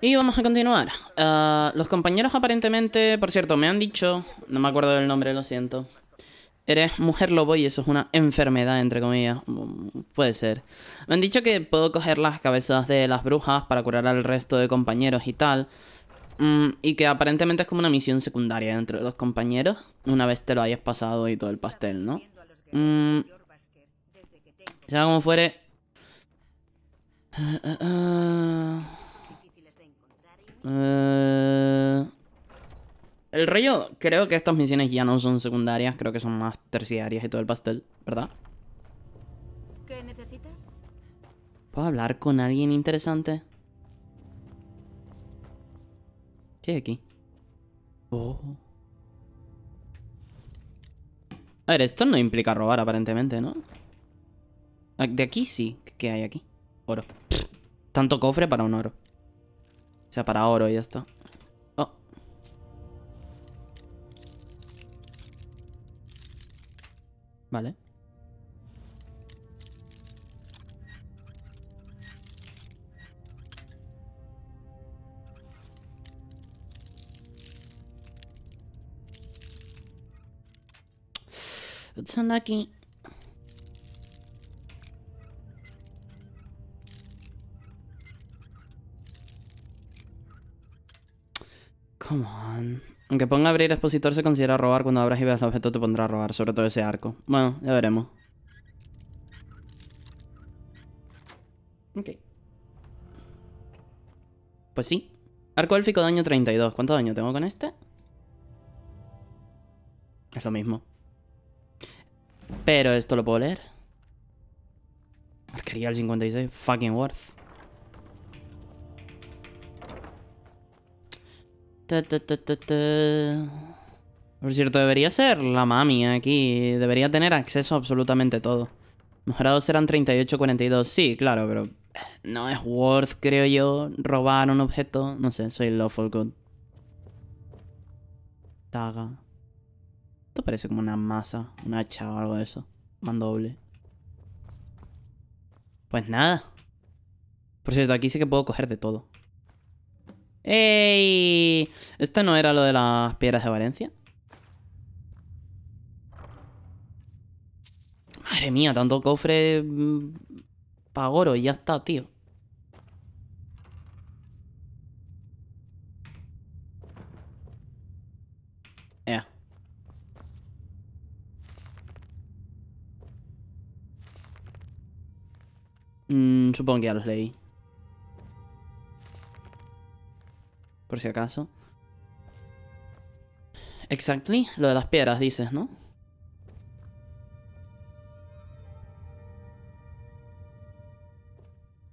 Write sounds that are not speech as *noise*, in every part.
Y vamos a continuar. Ah, los compañeros aparentemente, por cierto, me han dicho, no me acuerdo del nombre, lo siento. Eres mujer lobo y eso es una enfermedad, entre comillas. Mm, puede ser. Me han dicho que puedo coger las cabezas de las brujas para curar al resto de compañeros y tal. Mm, y que aparentemente es como una misión secundaria dentro de los compañeros, una vez te lo hayas pasado y todo el pastel, ¿no? Mmm sea como fuere... Eh, el rollo, creo que estas misiones ya no son secundarias, creo que son más terciarias y todo el pastel, ¿verdad? ¿Puedo hablar con alguien interesante? ¿Qué hay aquí? Oh. A ver, esto no implica robar aparentemente, ¿no? Ah, de aquí sí. ¿Qué hay aquí? Oro. Tanto cofre para un oro. O sea, para oro y ya está. Oh. Vale. It's Ponga ponga abrir expositor se considera robar. Cuando abras y veas el objeto te pondrá a robar, sobre todo ese arco. Bueno, ya veremos. Ok. Pues sí. Arco élfico daño 32. ¿Cuánto daño tengo con este? Es lo mismo. Pero esto lo puedo leer. Arquería el 56. Fucking worth. Por cierto, debería ser la mami aquí. Debería tener acceso a absolutamente todo. Mejorados serán 38, 42. Sí, claro, pero eh, no es worth, creo yo, robar un objeto. No sé, soy lawful good. Taga. Esto parece como una masa, un hacha o algo de eso. Mandoble. Pues nada. Por cierto, aquí sí que puedo coger de todo. ¡Ey! Este no era lo de las piedras de Valencia? Madre mía, tanto cofre... Mm, pagoro y ya está, tío. Eh. supongo que ya los leí. por si acaso. Exactly, lo de las piedras dices, ¿no?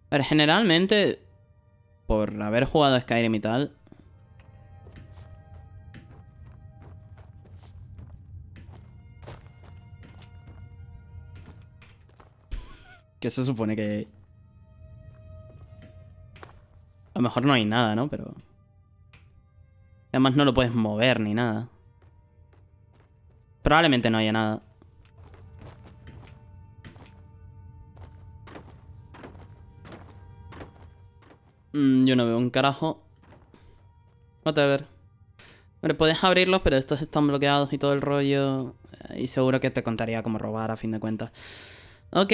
Pero generalmente, por haber jugado Skyrim y tal... que se supone que... A lo mejor no hay nada, ¿no? Pero... Además no lo puedes mover ni nada. Probablemente no haya nada. Mm, yo no veo un carajo. Whatever a ver. Bueno, puedes abrirlos, pero estos están bloqueados y todo el rollo. Eh, y seguro que te contaría cómo robar a fin de cuentas. Ok,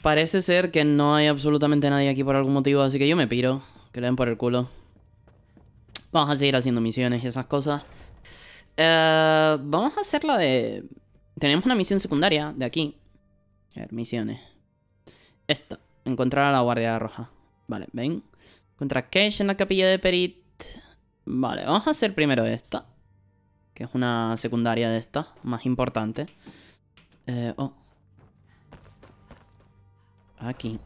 parece ser que no hay absolutamente nadie aquí por algún motivo, así que yo me piro. Que le den por el culo. Vamos a seguir haciendo misiones y esas cosas. Eh, vamos a hacer la de... Tenemos una misión secundaria de aquí. A ver, misiones. Esta. Encontrar a la Guardia Roja. Vale, ven. Contra Cash en la capilla de Perit. Vale, vamos a hacer primero esta. Que es una secundaria de esta. Más importante. Eh, oh. Aquí.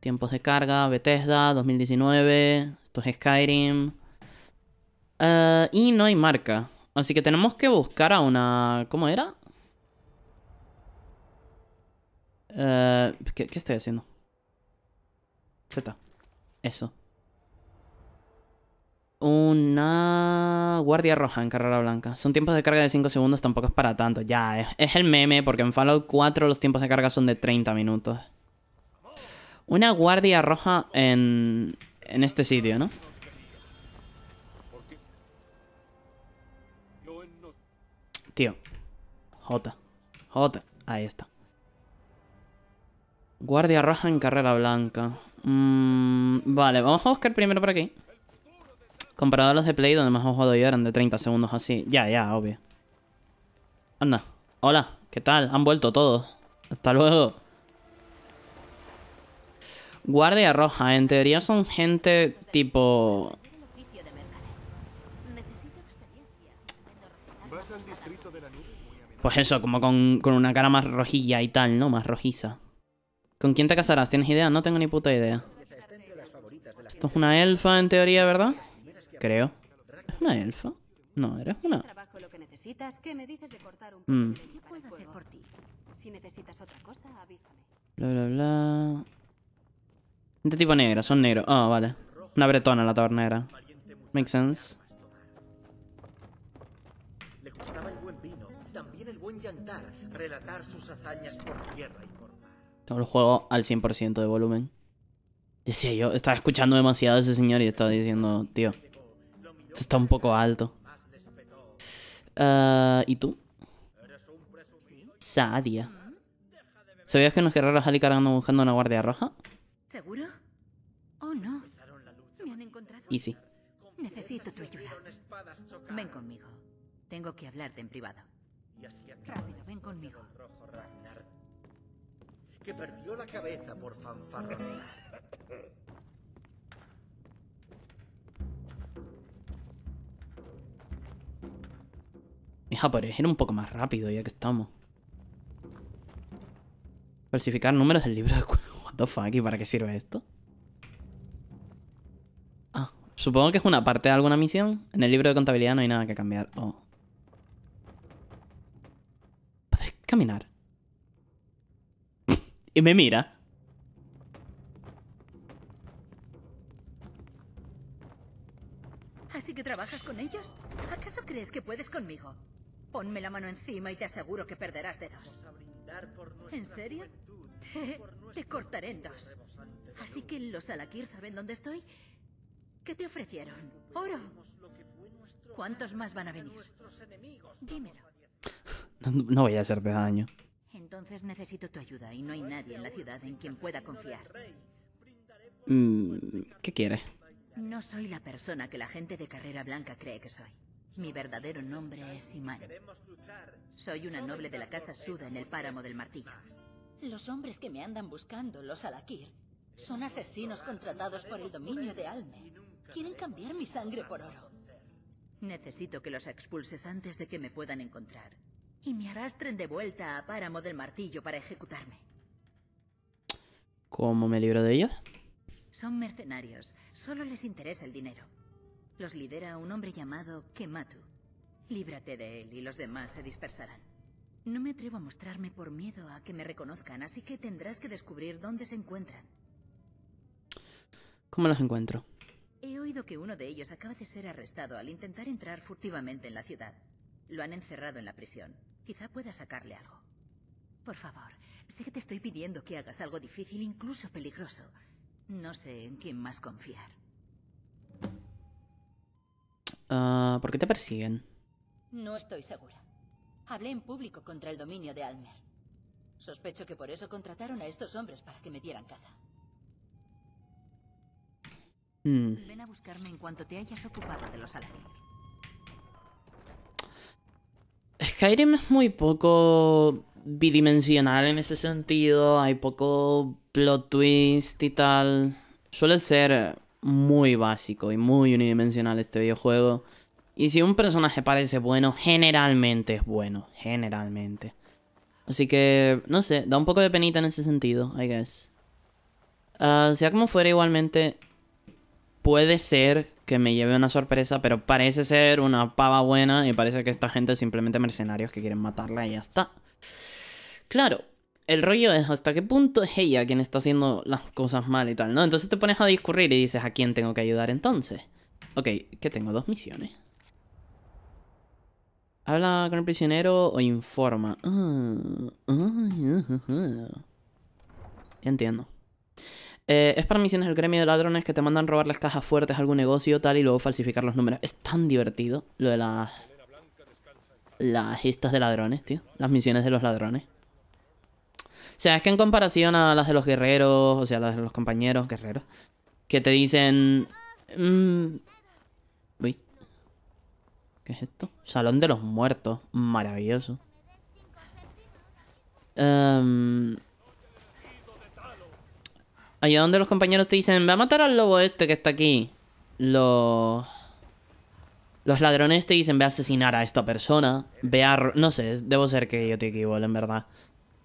Tiempos de carga, Bethesda, 2019. Esto es Skyrim. Eh, y no hay marca. Así que tenemos que buscar a una... ¿Cómo era? Eh, ¿qué, estoy haciendo? Z. Eso. Una guardia roja en carrera blanca. Son tiempos de carga de 5 segundos, tampoco es para tanto. Ya, es, el meme, porque en Fallout 4 los tiempos de carga son de 30 minutos. Una guardia roja en, en este sitio, ¿no? Tío. J. J. Ahí está. Guardia roja en carrera blanca. Mm, vale, vamos a buscar primero por aquí. Comparado a los de Play, donde más he jugado yo eran de 30 segundos así. Ya, ya, obvio. Anda. Hola, ¿qué tal? Han vuelto todos. Hasta luego. Guardia Roja. En teoría son gente tipo... Pues eso, como con, con una cara más rojilla y tal, ¿no? Más rojiza. ¿Con quién te casarás? ¿Tienes idea? No tengo ni puta idea. Esto es una elfa en teoría, ¿verdad? creo. ¿Es una elfa? No, eres una... Bla, bla, bla... Este tipo negro son negros. Ah, vale. Una bretona la tabernera. Makes sense. sus hazañas por tierra Tengo el juego al 100% de volumen. Decía yo, estaba escuchando demasiado a ese señor y estaba diciendo, tío, esto está un poco alto. Ah, ¿Y tú? Sadia. ¿Sabías que nos guerreros a cargando buscando una guardia roja? ¿Seguro? Oh, no. ¿Me han encontrado? Y sí. Necesito tu ayuda. Ven conmigo. Tengo que hablarte en privado. Rápido, ven conmigo. Que perdió la cabeza por fanfarronear. por aparecer un poco más rápido ya que estamos. Falsificar números del libro de *laughs* What the fuck, ¿y para qué sirve esto? Ah, supongo que es una parte de alguna misión. En el libro de contabilidad no hay nada que cambiar. Oh. caminar? *laughs* y me mira. ¿Así que trabajas con ellos? ¿Acaso crees que puedes conmigo? Ponme la mano encima y te aseguro que perderás dedos. ¿En serio? *laughs* Te, cortaré en dos. Así que los Alakir saben dónde estoy. ¿Qué te ofrecieron? ¿Oro? ¿Cuántos más van a venir? Dímelo. *laughs* No, voy a hacerte daño. Entonces necesito tu ayuda y no hay nadie en la ciudad en quien pueda confiar. Mm, ¿Qué quiere? No soy la persona que la gente de carrera blanca cree que soy. Mi verdadero nombre es Iman. Soy una noble de la casa Suda en el páramo del martillo. Los hombres que me andan buscando, los Alakir, son asesinos contratados por el dominio de Alme. Quieren cambiar mi sangre por oro. Necesito que los expulses antes de que me puedan encontrar. Y me arrastren de vuelta a páramo del martillo para ejecutarme. ¿Cómo me libro de ellos? Son mercenarios. Solo les interesa el dinero. Los lidera un hombre llamado Kematu. Líbrate de él y los demás se dispersarán. No me atrevo a mostrarme por miedo a que me reconozcan, así que tendrás que descubrir dónde se encuentran. ¿Cómo los encuentro? He oído que uno de ellos acaba de ser arrestado al intentar entrar furtivamente en la ciudad. Lo han encerrado en la prisión. Quizá pueda sacarle algo. Por favor, sé que te estoy pidiendo que hagas algo difícil, incluso peligroso. No sé en quién más confiar. Uh, ¿Por qué te persiguen? No estoy segura. Hablé en público contra el dominio de Almer. Sospecho que por eso contrataron a estos hombres para que me dieran caza. Hmm. Ven a buscarme en cuanto te hayas ocupado de los Aladdin. Skyrim es muy poco bidimensional en ese sentido. Hay poco plot twist y tal. Suele ser muy básico y muy unidimensional este videojuego. Y si un personaje parece bueno, generalmente es bueno. Generalmente. Así que, no sé, da un poco de penita en ese sentido, I guess. Ah, sea como fuera, igualmente, puede ser que me lleve una sorpresa, pero parece ser una pava buena y parece que esta gente es simplemente mercenarios que quieren matarla y ya está. Claro, el rollo es hasta qué punto es ella quien está haciendo las cosas mal y tal, ¿no? Entonces te pones a discurrir y dices, ¿a quién tengo que ayudar entonces? Ok, que tengo dos misiones. Habla con el prisionero o informa. Ah, ah, ah, Entiendo. Eh, es para misiones del gremio de ladrones que te mandan robar las cajas fuertes a algún negocio tal y luego falsificar los números. Es tan divertido lo de las... Las de ladrones, tío. Las misiones de los ladrones. O sea, es que en comparación a las de los guerreros, o sea, las de los compañeros guerreros, que te dicen... Mm, uy. ¿Qué es esto? Salón de los muertos. Maravilloso. Em, allá donde los compañeros te dicen, va a matar al lobo este que está aquí. Los... Los ladrones te dicen, ve a asesinar a esta persona, ve a... No sé, debo ser que yo te equivoco en verdad.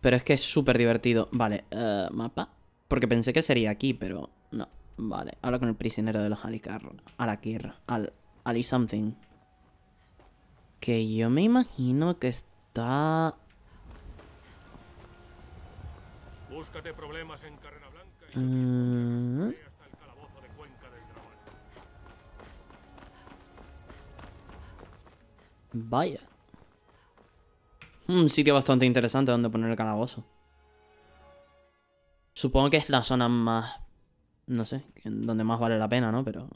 Pero es que es súper divertido. Vale, eh, mapa. Porque pensé que sería aquí, pero no. Vale, ahora con el prisionero de los Alicar. Alakir. Al, Ali something. Que yo me imagino que está... problemas en Carrera Blanca y... Ah. Vaya. Un sitio bastante interesante donde poner el calabozo. Supongo que es la zona más... No sé, donde más vale la pena, ¿no? Pero...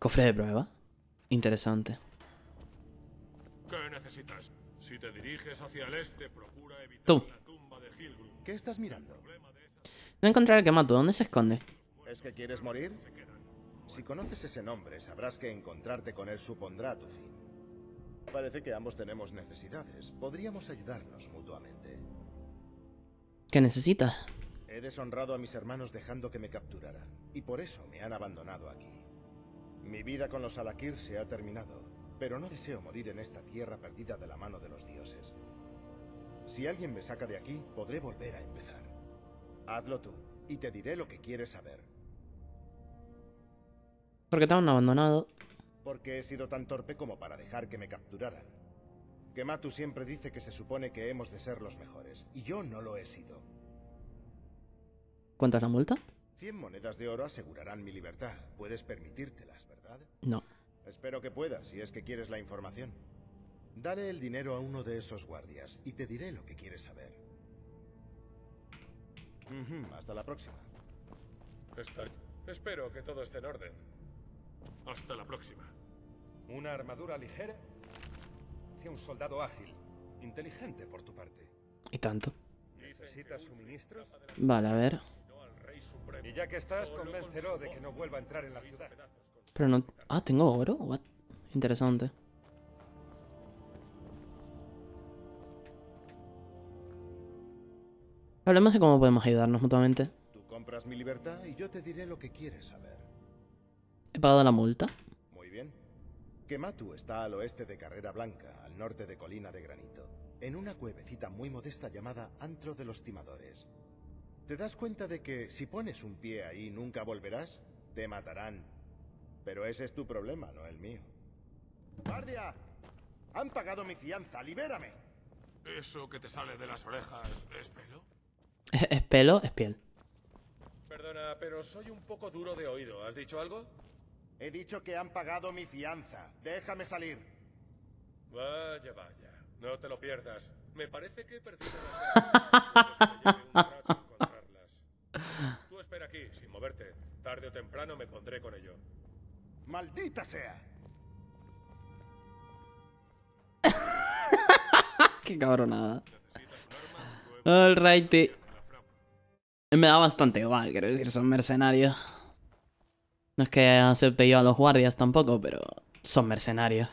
Cofre de prueba. Interesante. ¿Qué necesitas? Si te diriges hacia el este, procura evitar Tú. la tumba de ¿Qué estás mirando? No encontrar el que mato. ¿Dónde se esconde? ¿Es que quieres morir? Si conoces ese nombre, sabrás que encontrarte con él supondrá tu fin. Parece que ambos tenemos necesidades. Podríamos ayudarnos mutuamente. ¿Qué necesita? He deshonrado a mis hermanos dejando que me capturaran, y por eso me han abandonado aquí. Mi vida con los Alakir se ha terminado, pero no deseo morir en esta tierra perdida de la mano de los dioses. Si alguien me saca de aquí, podré volver a empezar. Hazlo tú, y te diré lo que quieres saber. Porque te han abandonado porque he sido tan torpe como para dejar que me capturaran. Kematu siempre dice que se supone que hemos de ser los mejores, y yo no lo he sido. ¿Cuánta es la multa? Cien monedas de oro asegurarán mi libertad. Puedes permitírtelas, ¿verdad? No. Espero que puedas, si es que quieres la información. Dale el dinero a uno de esos guardias y te diré lo que quieres saber. hasta la próxima. Espero que todo esté en orden. Hasta la próxima. Una armadura ligera hacia un soldado ágil. Inteligente por tu parte. ¿Y tanto? ¿Necesitas suministros? Vale, a ver. Y ya que estás, convenceré de que no vuelva a entrar en la ciudad. Pero no... Ah, tengo oro. Interesante. Hablemos de cómo podemos ayudarnos mutuamente. Tú compras mi libertad y yo te diré lo que quieres saber. ¿He pagado la multa? Kematu está al oeste de Carrera Blanca, al norte de Colina de Granito, en una cuevecita muy modesta llamada Antro de los Timadores. ¿Te das cuenta de que si pones un pie ahí nunca volverás? Te matarán. Pero ese es tu problema, no el mío. ¡Guardia! Han pagado mi fianza, libérame. Eso que te sale de las orejas es pelo. Es, es pelo, es piel. Perdona, pero soy un poco duro de oído. ¿Has dicho algo? He dicho que han pagado mi fianza. Déjame salir. Vaya, vaya. No te lo pierdas. Me parece que he perdido las *laughs* Tú espera aquí, sin moverte. Tarde o temprano me pondré con ello. ¡Maldita sea! *laughs* ¡Qué cabronada! Alrighty. Me da bastante igual, quiero decir, son mercenarios. No es que acepte yo a los guardias tampoco, pero son mercenarios.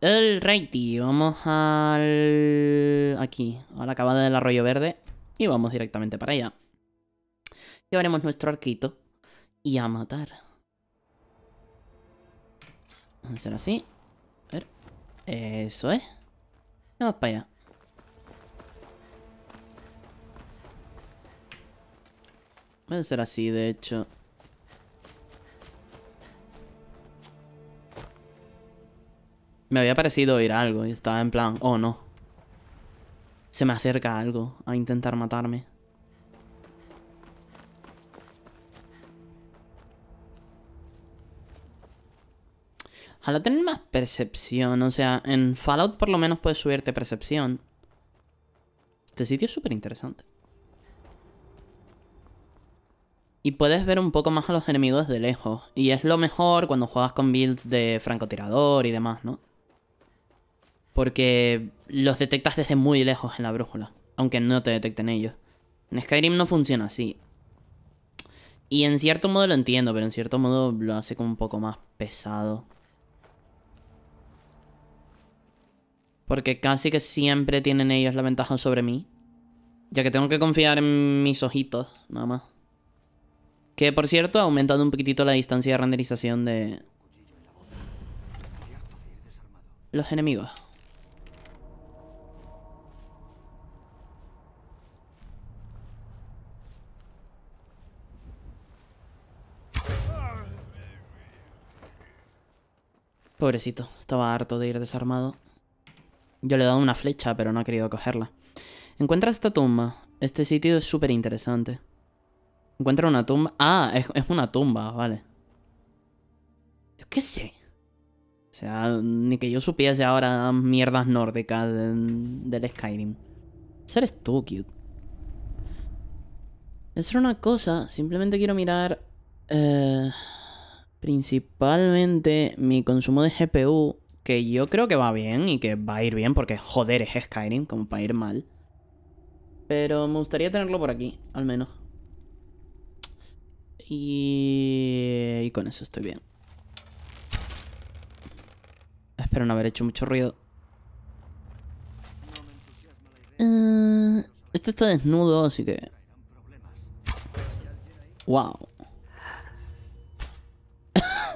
El righty, vamos al... aquí, a la acabada del arroyo verde y vamos directamente para allá. Llevaremos nuestro arquito y a matar. Vamos a hacer así. A ver. Eso es. Vamos para allá. Va a así, de hecho. Me había parecido oír algo y estaba en plan, oh no. Se me acerca algo a intentar matarme. Ojalá tener más percepción, o sea, en Fallout por lo menos puedes subirte percepción. Este sitio es súper interesante. Y puedes ver un poco más a los enemigos de lejos. Y es lo mejor cuando juegas con builds de francotirador y demás, ¿no? porque los detectas desde muy lejos en la brújula, aunque no te detecten ellos. En Skyrim no funciona así. Y en cierto modo lo entiendo, pero en cierto modo lo hace como un poco más pesado. Porque casi que siempre tienen ellos la ventaja sobre mí. Ya que tengo que confiar en mis ojitos, nada más. Que por cierto, ha aumentado un poquitito la distancia de renderización de... Los enemigos. Pobrecito, estaba harto de ir desarmado. Yo le he dado una flecha, pero no ha querido cogerla. Encuentra esta tumba. Este sitio es súper interesante. Encuentra una tumba. Ah, es, una tumba, vale. Yo qué sé. O sea, ni que yo supiese ahora mierdas nórdicas del Skyrim. Ese eres tú, cute. Esa era una cosa. Simplemente quiero mirar... Eh... Principalmente mi consumo de GPU, que yo creo que va bien y que va a ir bien porque joder es Skyrim, como para ir mal. Pero me gustaría tenerlo por aquí, al menos. Y, y con eso estoy bien. Espero no haber hecho mucho ruido. Eh, esto está desnudo, así que... Wow.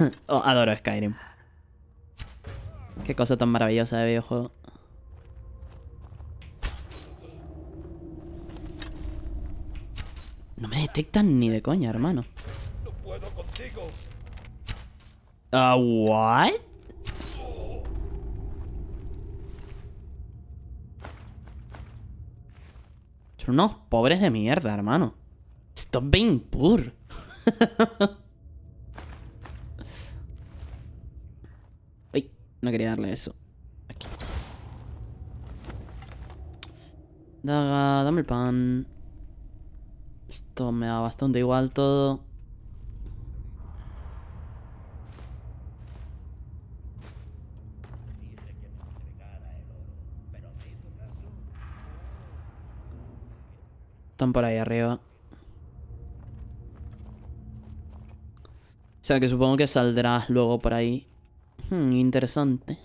*laughs* Oh, adoro Skyrim. Qué cosa tan maravillosa de videojuego. No me detectan ni de coña, hermano. Ah, what? Son unos pobres de mierda, hermano. Stop being poor. *laughs* No quería darle eso. Aquí. Daga, dame el pan. Esto me da bastante igual todo. Están por ahí arriba. O sea que supongo que saldrás luego por ahí. Hmm, interesante.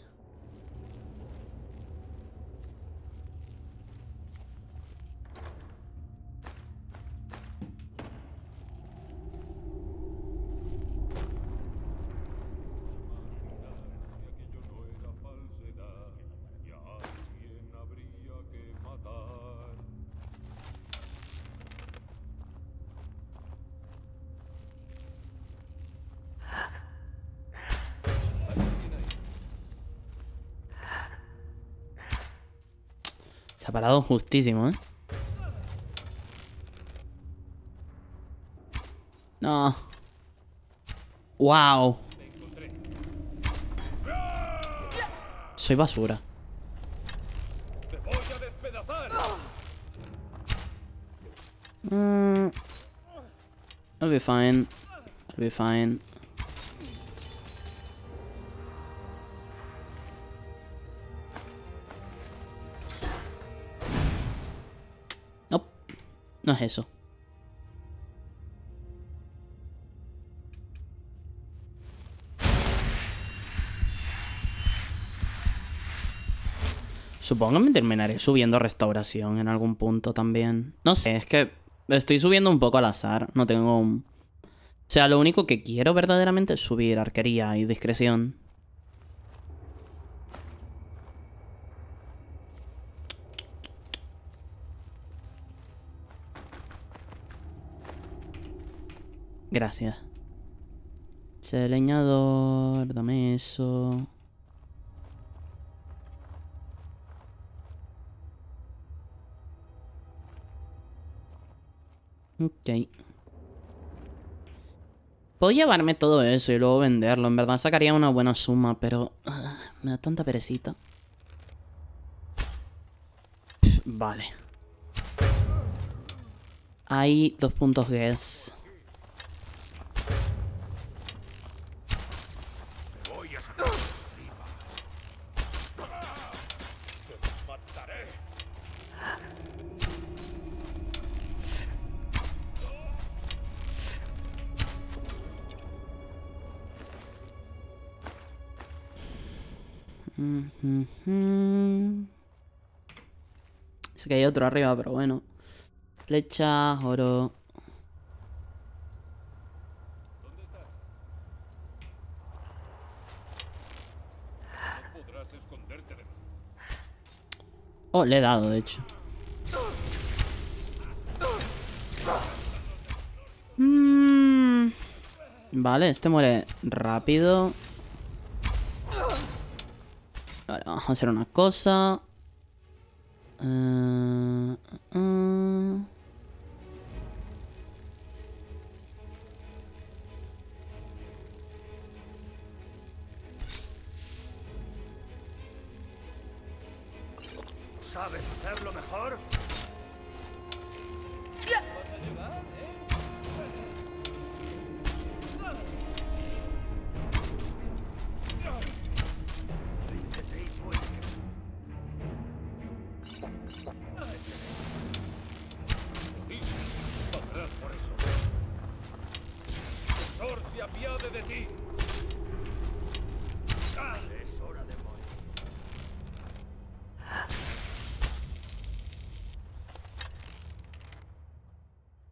Se ha parado justísimo, ¿eh? No. Wow. Soy basura. Mm. I'll be fine. I'll be fine. No es eso. Supongo que me terminaré subiendo restauración en algún punto también. No sé, es que estoy subiendo un poco al azar. No tengo un... O sea, lo único que quiero verdaderamente es subir arquería y discreción. Gracias. Seleñador, leñador, dame eso. Ok. Puedo llevarme todo eso y luego venderlo. En verdad sacaría una buena suma, pero... Ah, me da tanta perecita. vale. Hay dos puntos guess. que hay otro arriba, pero bueno. Flecha, oro. Oh, le he dado, de hecho. Mm. Vale, este muere rápido. Vale, vamos a hacer una cosa. 嗯嗯。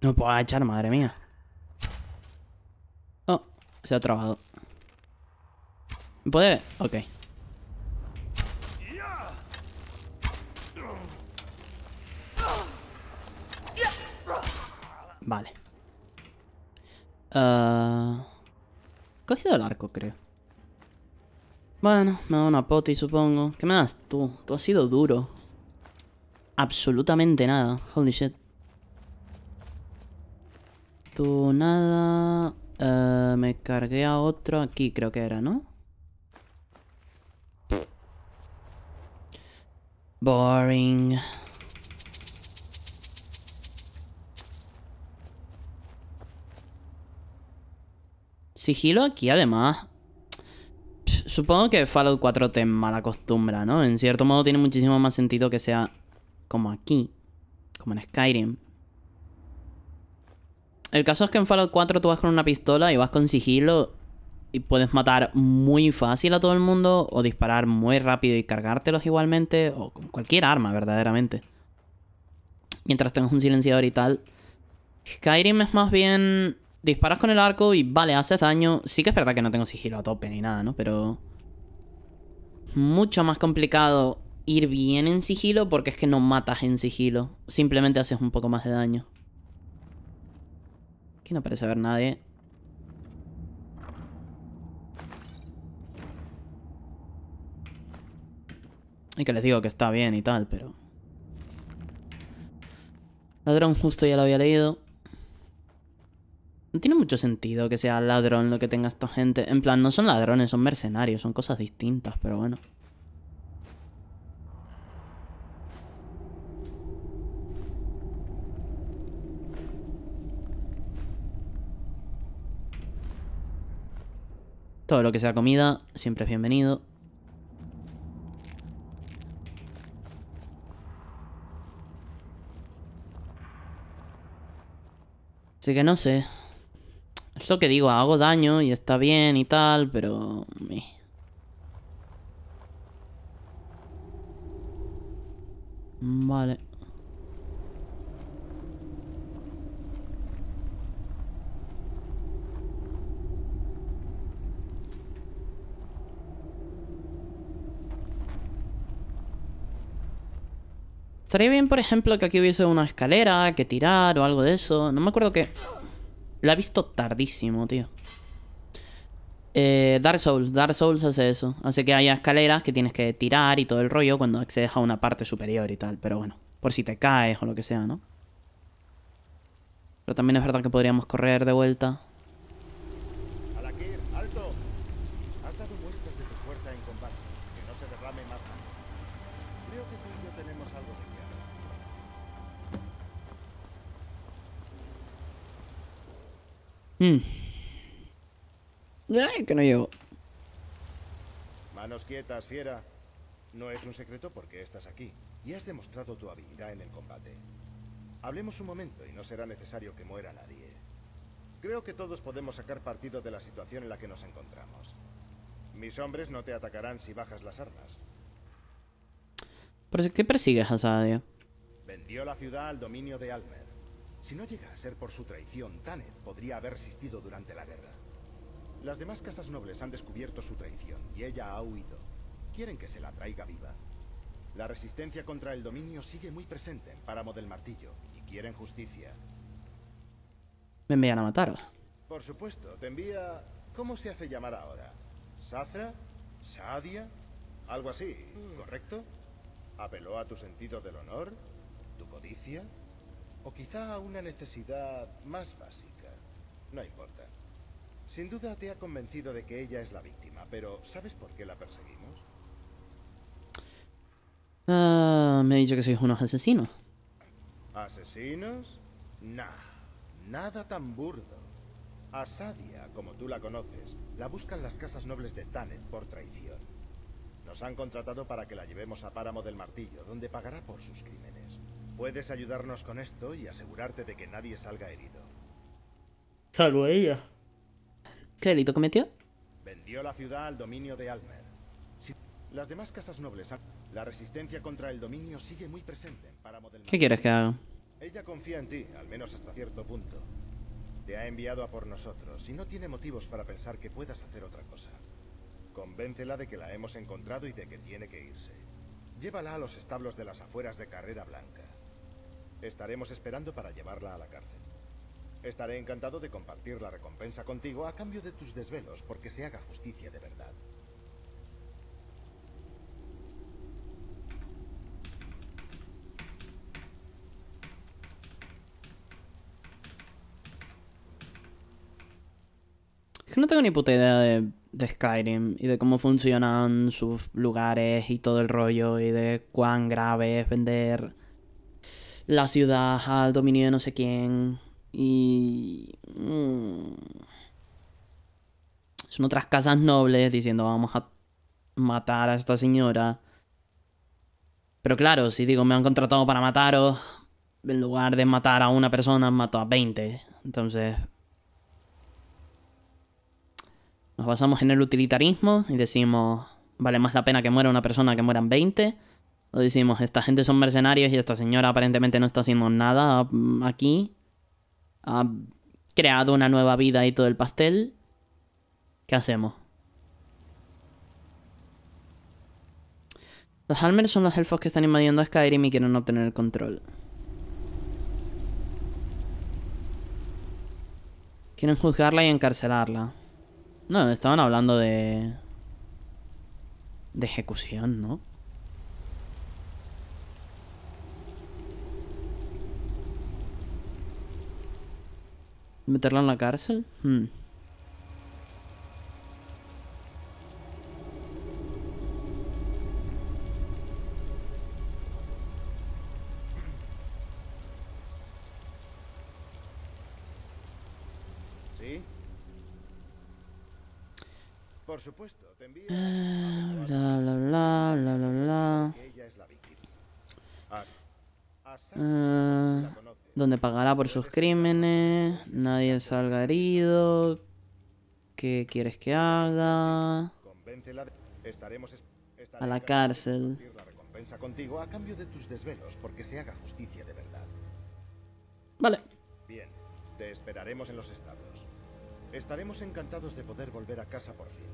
No puedo agachar, madre mía. Oh, se ha trabado. ¿Puede? Ok. Vale. Uh... Cogido el arco, creo. Bueno, me da una poti, supongo. ¿Qué me das tú? Tú has sido duro. Absolutamente nada. Holy shit nada. Eh, me cargué a otro aquí, creo que era, ¿no? Boring. Sigilo aquí, además. supongo que Fallout 4 te mala costumbre, ¿no? En cierto modo tiene muchísimo más sentido que sea como aquí. Como en Skyrim. El caso es que en Fallout 4 tú vas con una pistola y vas con sigilo y puedes matar muy fácil a todo el mundo o disparar muy rápido y cargártelos igualmente o con cualquier arma verdaderamente. Mientras tengas un silenciador y tal. Skyrim es más bien disparas con el arco y vale, haces daño. Sí que es verdad que no tengo sigilo a tope ni nada, ¿no? Pero mucho más complicado ir bien en sigilo porque es que no matas en sigilo, simplemente haces un poco más de daño. Aquí no parece haber nadie. Y que les digo que está bien y tal, pero... Ladrón justo ya lo había leído. No tiene mucho sentido que sea ladrón lo que tenga esta gente. En plan, no son ladrones, son mercenarios, son cosas distintas, pero bueno. Todo lo que sea comida siempre es bienvenido. Así que no sé. Es lo que digo, hago daño y está bien y tal, pero... Vale. Estaría bien, por ejemplo, que aquí hubiese una escalera que tirar o algo de eso. No me acuerdo que... La he visto tardísimo, tío. Eh, Dark Souls. Dark Souls hace eso. Hace que haya escaleras que tienes que tirar y todo el rollo cuando accedes a una parte superior y tal. Pero bueno, por si te caes o lo que sea, ¿no? Pero también es verdad que podríamos correr de vuelta. Mm. Ay, que no llego. Manos quietas, fiera. No es un secreto porque estás aquí y has demostrado tu habilidad en el combate. Hablemos un momento y no será necesario que muera nadie. Creo que todos podemos sacar partido de la situación en la que nos encontramos. Mis hombres no te atacarán si bajas las armas. ¿Por qué persigues a Vendió la ciudad al dominio de Almer. Si no llega a ser por su traición, Tanez podría haber resistido durante la guerra. Las demás casas nobles han descubierto su traición y ella ha huido. Quieren que se la traiga viva. La resistencia contra el dominio sigue muy presente en Páramo del Martillo y quieren justicia. Me envían a matar. Por supuesto, te envía... ¿Cómo se hace llamar ahora? safra ¿Sadia? Algo así, mm. ¿correcto? ¿Apeló a tu sentido del honor? ¿Tu codicia? o quizá una necesidad más básica. No importa. Sin duda te ha convencido de que ella es la víctima, pero ¿sabes por qué la perseguimos? Ah, me ha dicho que sois unos asesinos. ¿Asesinos? Nah, nada tan burdo. Asadia, como tú la conoces, la buscan las casas nobles de Tanet por traición. Nos han contratado para que la llevemos a Páramo del Martillo, donde pagará por sus crímenes. Puedes ayudarnos con esto y asegurarte de que nadie salga herido. Salvo ella. ¿Qué delito cometió? Vendió la ciudad al dominio de Almer. Las demás casas nobles, la resistencia contra el dominio sigue muy presente para modelar. ¿Qué quieres que haga? Ella confía en ti, al menos hasta cierto punto. Te ha enviado a por nosotros y no tiene motivos para pensar que puedas hacer otra cosa. Convéncela de que la hemos encontrado y de que tiene que irse. Llévala a los establos de las afueras de Carrera Blanca. Estaremos esperando para llevarla a la cárcel. Estaré encantado de compartir la recompensa contigo a cambio de tus desvelos porque se haga justicia de verdad. que no tengo ni puta idea de, de, Skyrim y de cómo funcionan sus lugares y todo el rollo y de cuán grave es vender la ciudad al dominio de no sé quién. Y... Mm, son otras casas nobles diciendo vamos a matar a esta señora. Pero claro, si digo me han contratado para mataros, en lugar de matar a una persona, mato a 20. Entonces... Nos basamos en el utilitarismo y decimos, vale más la pena que muera una persona que mueran 20 lo decimos, esta gente son mercenarios y esta señora aparentemente no está haciendo nada ah, mm, aquí. Ha creado una nueva vida y todo el pastel. ¿Qué hacemos? Los Halmer son los elfos que están invadiendo a Skyrim y quieren obtener el control. Quieren juzgarla y encarcelarla. No, estaban hablando de... De ejecución, ¿no? ¿Meterla en la cárcel? Hmm. ¿Sí? Por supuesto, te envío... Ah, bla, bla, bla, bla, bla, Ella es la víctima. Ah donde pagará por sus crímenes, nadie salga herido. ¿Qué quieres que haga? a la cárcel. Vale. Bien, te esperaremos en los establos. Estaremos encantados de poder volver a casa por fin.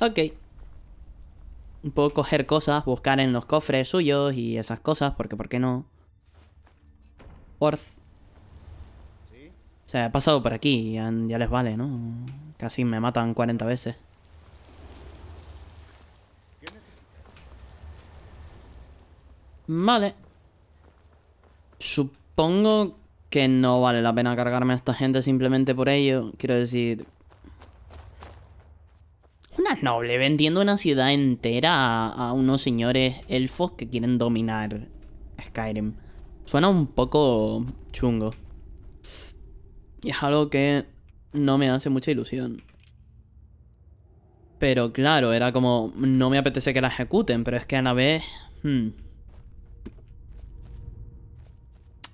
Ok. Puedo coger cosas, buscar en los cofres suyos y esas cosas, porque ¿por qué no? Worth. O sea, he pasado por aquí y ya, ya les vale, ¿no? Casi me matan 40 veces. Vale. Supongo que no vale la pena cargarme a esta gente simplemente por ello. Quiero decir, una noble vendiendo una ciudad entera a, unos señores elfos que quieren dominar Skyrim. Suena un poco chungo. Y es algo que no me hace mucha ilusión. Pero claro, era como, no me apetece que la ejecuten, pero es que a la vez... Hmm.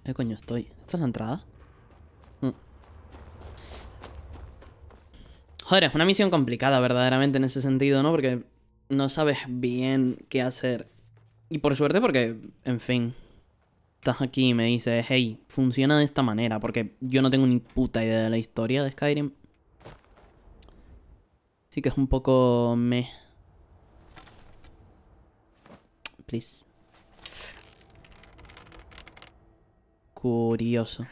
¿Qué coño estoy? ¿Esta es la entrada? Joder, es una misión complicada verdaderamente en ese sentido, ¿no? Porque no sabes bien qué hacer. Y por suerte porque, en fin, estás aquí y me dices, hey, funciona de esta manera, porque yo no tengo ni puta idea de la historia de Skyrim. Así que es un poco me... Please. Curioso.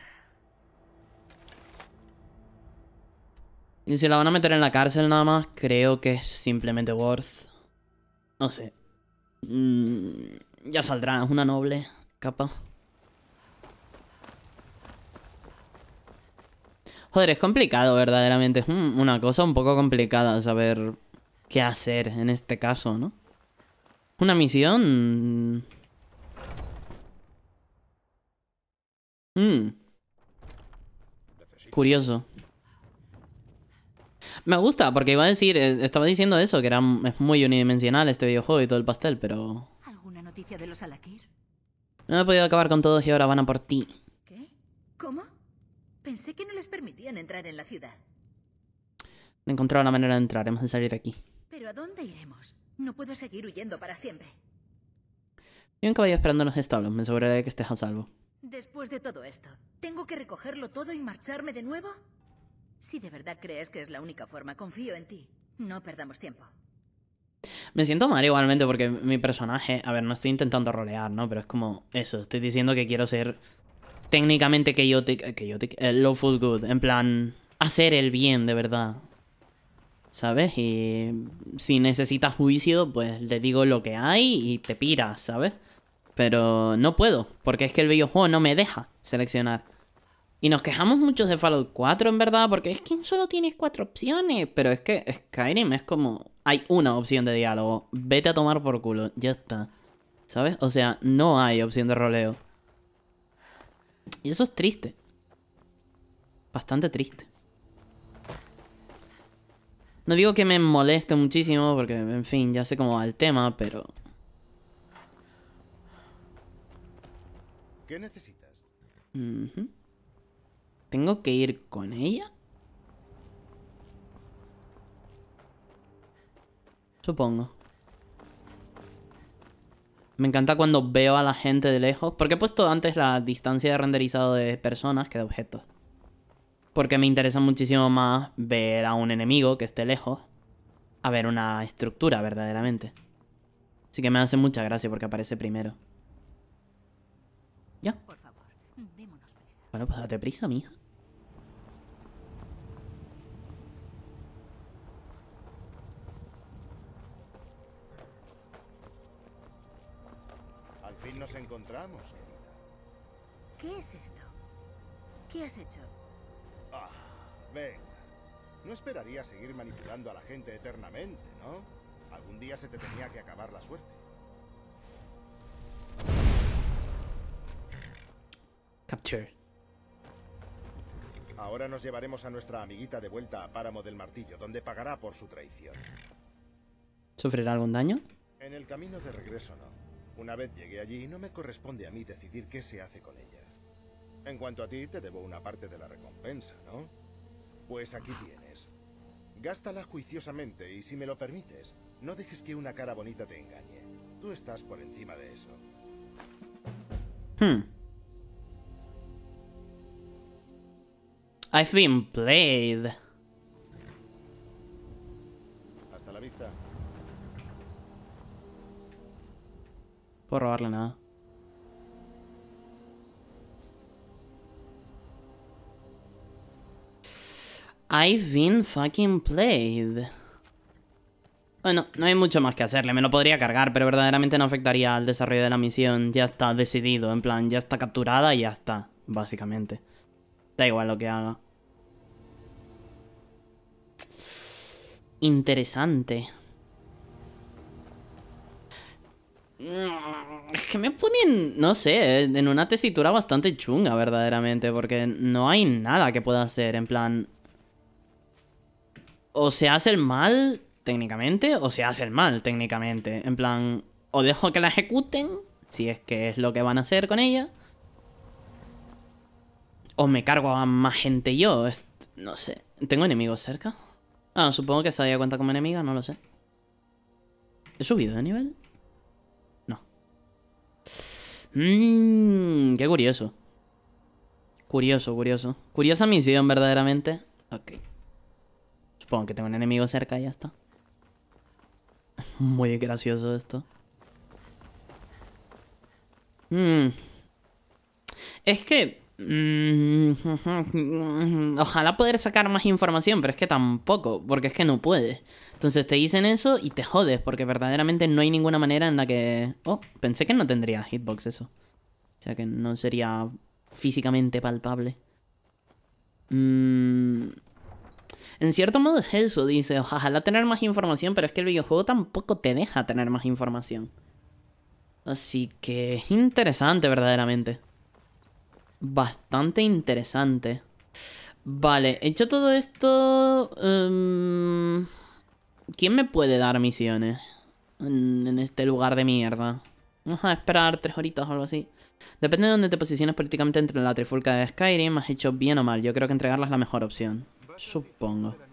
Y si la van a meter en la cárcel nada más, creo que es simplemente Worth. No sé. Mm, ya saldrá, es una noble, capa. Joder, es complicado verdaderamente. Es una cosa un poco complicada saber qué hacer en este caso, ¿no? Una misión... Mm. Curioso. Me gusta, porque iba a decir, eh, estaba diciendo eso, que era muy unidimensional este videojuego y todo el pastel, pero... ¿Alguna noticia de los Alakir? No he podido acabar con todos y ahora van a por ti. ¿Qué? ¿Cómo? Pensé que no les permitían entrar en la ciudad. He encontrado la manera de entrar, hemos de salir de aquí. ¿Pero a dónde iremos? No puedo seguir huyendo para siempre. Yo un caballo esperando en los establos, me aseguraré de que estés a salvo. Después de todo esto, ¿tengo que recogerlo todo y marcharme de nuevo? Si de verdad crees que es la única forma, confío en ti. No perdamos tiempo. Me siento mal igualmente porque mi personaje, a ver, no estoy intentando rolear, ¿no? Pero es como eso, estoy diciendo que quiero ser técnicamente chaotic, eh, chaotic eh, food good, en plan, hacer el bien de verdad. ¿Sabes? Y si necesitas juicio, pues le digo lo que hay y te piras, ¿sabes? Pero no puedo, porque es que el videojuego no me deja seleccionar. Y nos quejamos mucho de Fallout 4, en verdad, porque es que solo tienes cuatro opciones. Pero es que Skyrim es como. Hay una opción de diálogo. Vete a tomar por culo. Ya está. ¿Sabes? O sea, no hay opción de roleo. Y eso es triste. Bastante triste. No digo que me moleste muchísimo, porque, en fin, ya sé cómo va el tema, pero. ¿Qué necesitas? ¿Tengo que ir con ella? Supongo. Me encanta cuando veo a la gente de lejos. Porque he puesto antes la distancia de renderizado de personas que de objetos. Porque me interesa muchísimo más ver a un enemigo que esté lejos. A ver una estructura, verdaderamente. Así que me hace mucha gracia porque aparece primero. ¿Ya? Bueno, pues date prisa, mija. nos encontramos, querida. ¿Qué es esto? ¿Qué has hecho? Ah, venga. No esperaría seguir manipulando a la gente eternamente, ¿no? Algún día se te tenía que acabar la suerte. Capture. Ahora nos llevaremos a nuestra amiguita de vuelta a Páramo del Martillo, donde pagará por su traición. ¿Sufrirá algún daño? En el camino de regreso no. Una vez llegué allí, no me corresponde a mí decidir qué se hace con ella. En cuanto a ti, te debo una parte de la recompensa, ¿no? Pues aquí tienes. Gástala juiciosamente y si me lo permites, no dejes que una cara bonita te engañe. Tú estás por encima de eso. Hmm. I've been played. Por robarle nada. I've been fucking played. Bueno, no hay mucho más que hacerle, me lo podría cargar, pero verdaderamente no afectaría al desarrollo de la misión. Ya está decidido, en plan, ya está capturada y ya está, básicamente. Da igual lo que haga. Interesante. Es que me ponen, no sé, en una tesitura bastante chunga, verdaderamente, porque no hay nada que pueda hacer, en plan... O se hace el mal técnicamente, o se hace el mal técnicamente, en plan... O dejo que la ejecuten, si es que es lo que van a hacer con ella. O me cargo a más gente yo, no sé. ¿Tengo enemigos cerca? Ah, supongo que se había cuenta como enemiga, no lo sé. ¿He subido de nivel? Mmm, qué curioso. Curioso, curioso. Curiosa misión, verdaderamente. Ok. Supongo que tengo un enemigo cerca y ya está. *laughs* Muy gracioso esto. Mmm. Es que Mm, *laughs* ojalá poder sacar más información, pero es que tampoco, porque es que no puedes. Entonces te dicen eso y te jodes, porque verdaderamente no hay ninguna manera en la que... Oh, pensé que no tendría hitbox eso. O sea que no sería físicamente palpable. Mm, en cierto modo es eso, dice, ojalá tener más información, pero es que el videojuego tampoco te deja tener más información. Así que es interesante verdaderamente bastante interesante. Vale, hecho todo esto... Em, ¿Quién me puede dar misiones? En, este lugar de mierda. Vamos a esperar tres horitas o algo así. Depende de dónde te posiciones políticamente entre la trifulca de Skyrim, has hecho bien o mal. Yo creo que entregarla es la mejor opción. Supongo.